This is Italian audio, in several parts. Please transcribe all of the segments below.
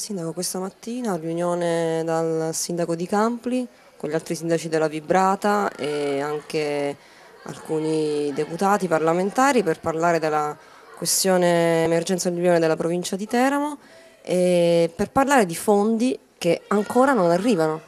Sindaco, questa mattina riunione dal sindaco di Campli con gli altri sindaci della Vibrata e anche alcuni deputati parlamentari per parlare della questione emergenza alluvione della provincia di Teramo e per parlare di fondi che ancora non arrivano.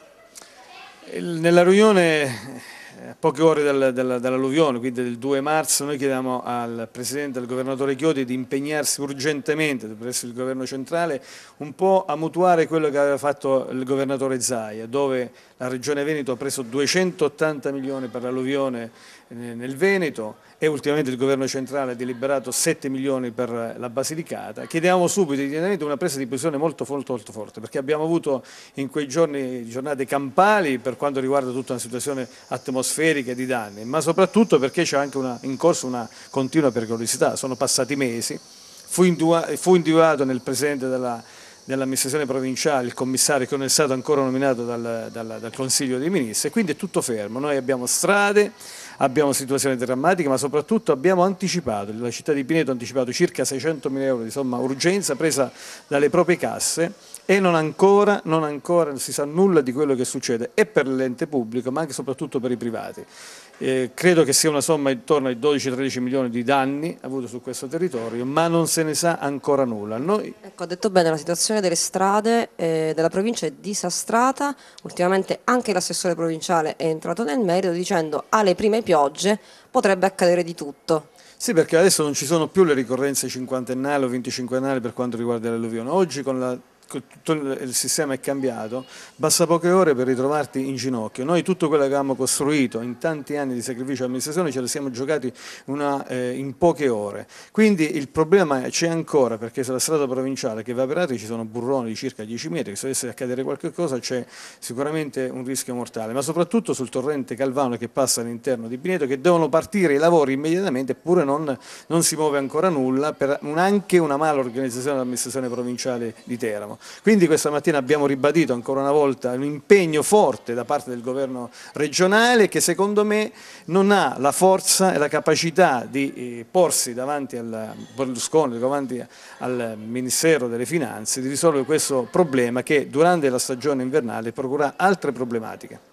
Nella riunione a eh, poche ore dal, dal, dall'alluvione, quindi del 2 marzo, noi chiediamo al Presidente al Governatore Chiodi di impegnarsi urgentemente presso il Governo centrale un po' a mutuare quello che aveva fatto il Governatore Zaia, dove la Regione Veneto ha preso 280 milioni per l'alluvione eh, nel Veneto e ultimamente il Governo centrale ha deliberato 7 milioni per la Basilicata. Chiediamo subito una presa di posizione molto, molto, molto forte, perché abbiamo avuto in quei giorni giornate campali per quanto riguarda tutta una situazione atmosferica atmosferiche di danni, ma soprattutto perché c'è anche una, in corso una continua pericolosità. Sono passati mesi, fu, individuato nel presidente della, dell'amministrazione provinciale il commissario che non è stato ancora nominato dal, dal, dal Consiglio dei Ministri, quindi è tutto fermo. Noi abbiamo strade, abbiamo situazioni drammatiche, ma soprattutto abbiamo anticipato, la città di Pineto ha anticipato circa 600 mila euro di somma urgenza presa dalle proprie casse e non ancora, non ancora non si sa nulla di quello che succede e per l'ente pubblico ma anche e soprattutto per i privati. Eh, credo che sia una somma intorno ai 12-13 milioni di danni avuto su questo territorio, ma non se ne sa ancora nulla. Noi... Ecco, ha detto bene, la situazione delle strade eh, della provincia è disastrata, ultimamente anche l'assessore provinciale è entrato nel merito dicendo alle prime piogge potrebbe accadere di tutto. Sì, perché adesso non ci sono più le ricorrenze cinquantennali o venticinquennali per quanto riguarda l'alluvione. Oggi con la tutto il sistema è cambiato, basta poche ore per ritrovarti in ginocchio. Noi tutto quello che avevamo costruito in tanti anni di sacrificio e amministrazione ce lo siamo giocati una, eh, in poche ore. Quindi il problema c'è ancora perché sulla strada provinciale che va per Atri ci sono burroni di circa 10 metri, se dovesse accadere qualcosa c'è sicuramente un rischio mortale, ma soprattutto sul torrente Calvano che passa all'interno di Pineto che devono partire i lavori immediatamente eppure non, non si muove ancora nulla per un, anche una mala organizzazione dell'amministrazione provinciale di Teramo. Quindi questa mattina abbiamo ribadito ancora una volta un impegno forte da parte del governo regionale che secondo me non ha la forza e la capacità di eh, porsi davanti al Berlusconi, davanti al Ministero delle Finanze, di risolvere questo problema che durante la stagione invernale procurerà altre problematiche.